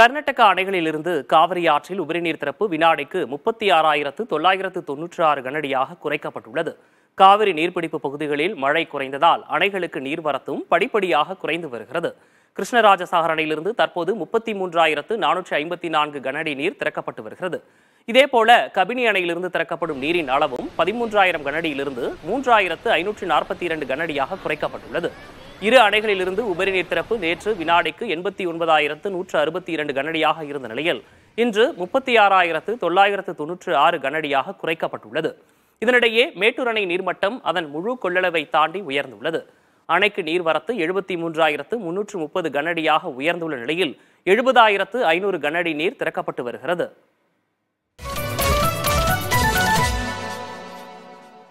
கர்நாடக அணைகளிலிருந்து காவிரி ஆற்றில் உபரிநீர் திறப்பு வினாடிக்கு முப்பத்தி ஆறாயிரத்து தொள்ளாயிரத்து தொன்னூற்றி ஆறு கனடியாக குறைக்கப்பட்டுள்ளது காவிரி நீர்பிடிப்பு பகுதிகளில் மழை குறைந்ததால் அணைகளுக்கு நீர்வரத்தும் படிப்படியாக குறைந்து வருகிறது கிருஷ்ணராஜசாகர் அணையிலிருந்து தற்போது முப்பத்தி மூன்றாயிரத்து நானூற்றி ஐம்பத்தி நான்கு கனடி நீர் திறக்கப்பட்டு வருகிறது இதேபோல கபினி அணையிலிருந்து திறக்கப்படும் நீரின் அளவும் பதிமூன்றாயிரம் கனஅடியிலிருந்து மூன்றாயிரத்து ஐநூற்று நாற்பத்தி இரண்டு கனஅடியாக குறைக்கப்பட்டுள்ளது இரு அணைகளிலிருந்து உபரிநீர் திறப்பு நேற்று வினாடிக்கு எண்பத்தி ஒன்பதாயிரத்து நூற்று அறுபத்தி இரண்டு கனடியாக இருந்த நிலையில் இன்று முப்பத்தி ஆறாயிரத்து தொள்ளாயிரத்து தொன்னூற்று ஆறு கனடியாக குறைக்கப்பட்டுள்ளது இதனிடையே மேட்டூர் அணை நீர்மட்டம் அதன் முழு கொள்ளளவை தாண்டி உயர்ந்துள்ளது அணைக்கு நீர்வரத்து எழுபத்தி மூன்றாயிரத்து முன்னூற்று முப்பது கனடியாக உயர்ந்துள்ள நிலையில் எழுபதாயிரத்து ஐநூறு கனஅடி நீர் திறக்கப்பட்டு வருகிறது